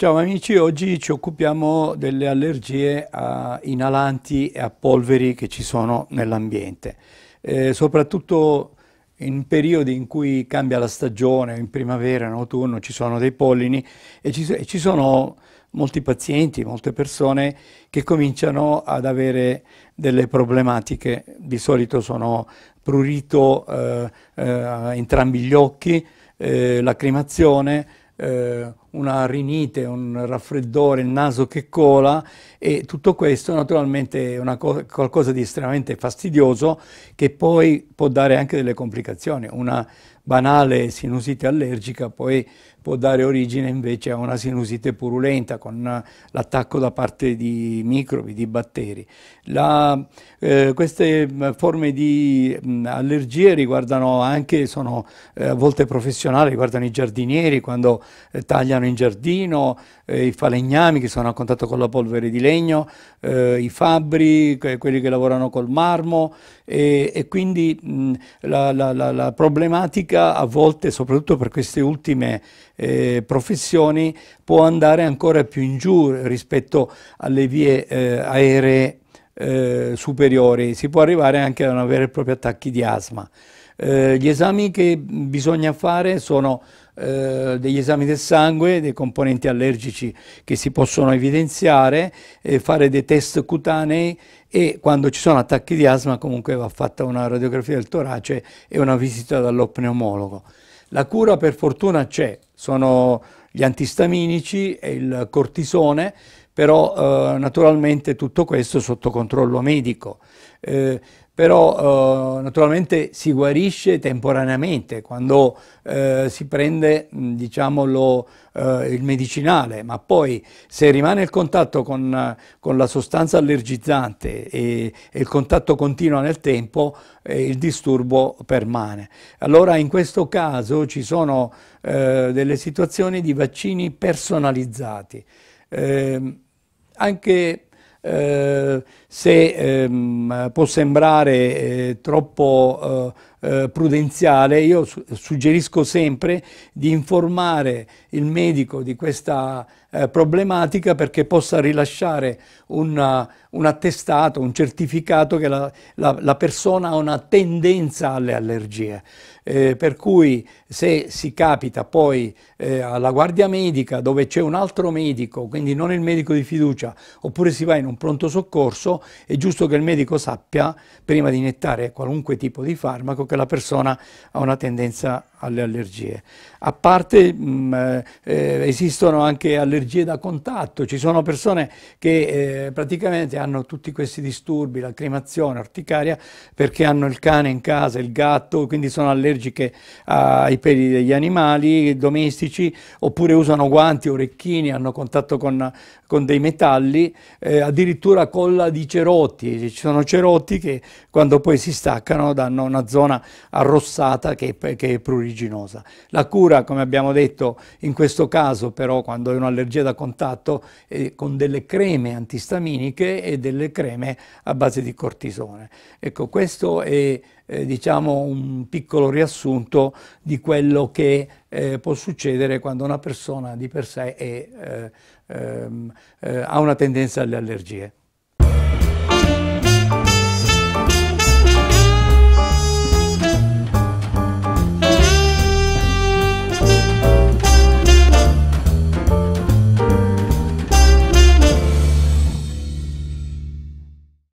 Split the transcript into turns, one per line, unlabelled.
Ciao amici, oggi ci occupiamo delle allergie a inalanti e a polveri che ci sono nell'ambiente, eh, soprattutto in periodi in cui cambia la stagione, in primavera, in autunno, ci sono dei pollini e ci, e ci sono molti pazienti, molte persone che cominciano ad avere delle problematiche, di solito sono prurito eh, eh, entrambi gli occhi, eh, lacrimazione, eh, una rinite, un raffreddore, il naso che cola e tutto questo naturalmente è co qualcosa di estremamente fastidioso che poi può dare anche delle complicazioni. Una banale sinusite allergica poi può dare origine invece a una sinusite purulenta con l'attacco da parte di microbi, di batteri. La, eh, queste mm, forme di mh, mm, allergie riguardano anche, sono eh, a volte professionali, riguardano i giardinieri quando eh, tagliano piano in giardino, eh, i falegnami che sono a contatto con la polvere di legno, eh, i fabbri, que quelli che lavorano col marmo e, e quindi mh, la, la, la, la, problematica a volte, soprattutto per queste ultime eh, professioni, può andare ancora più in giù rispetto alle vie eh, aeree eh, superiori, si può arrivare anche ad avere vera attacchi di asma. Eh, gli esami che bisogna fare sono eh, degli esami del sangue, dei componenti allergici che si possono evidenziare, eh, fare dei test cutanei e quando ci sono attacchi di asma comunque va fatta una radiografia del torace e una visita dall'opneumologo. La cura per fortuna c'è, sono gli antistaminici e il cortisone, però eh, naturalmente tutto questo sotto controllo medico. Eh, però eh, naturalmente si guarisce temporaneamente quando eh, si prende diciamo, lo, eh, il medicinale, ma poi se rimane il contatto con, con la sostanza allergizzante e, e, il contatto continua nel tempo, eh, il disturbo permane. Allora in questo caso ci sono eh, delle situazioni di vaccini personalizzati. Ehm, anche eh, se ehm, può sembrare eh, troppo eh, eh, prudenziale, io suggerisco sempre di informare il medico di questa eh, problematica perché possa rilasciare una, un attestato, un certificato che la, la, la, persona ha una tendenza alle allergie. Eh, per cui se si capita poi eh, alla guardia medica dove c'è un altro medico, quindi non il medico di fiducia, oppure si va in un pronto soccorso, è giusto che il medico sappia, prima di iniettare qualunque tipo di farmaco, che la persona ha una tendenza alle allergie. A parte mh, mm, eh, esistono anche allergie da contatto, ci sono persone che eh, praticamente hanno tutti questi disturbi, la cremazione, l'orticaria, perché hanno il cane in casa, il gatto, quindi sono allergiche ai peli degli animali domestici, oppure usano guanti, orecchini, hanno contatto con, con dei metalli, eh, addirittura colla di cerotti, ci sono cerotti che quando poi si staccano danno una zona arrossata che è, che è pruriginosa. La cura, come abbiamo detto, in questo caso però quando è un'allergia da contatto, è con delle creme antistaminiche e delle creme a base di cortisone. Ecco, questo è eh, diciamo un piccolo riassunto di quello che eh, può succedere quando una persona di per sé è, eh, ehm, eh, ha una tendenza alle allergie.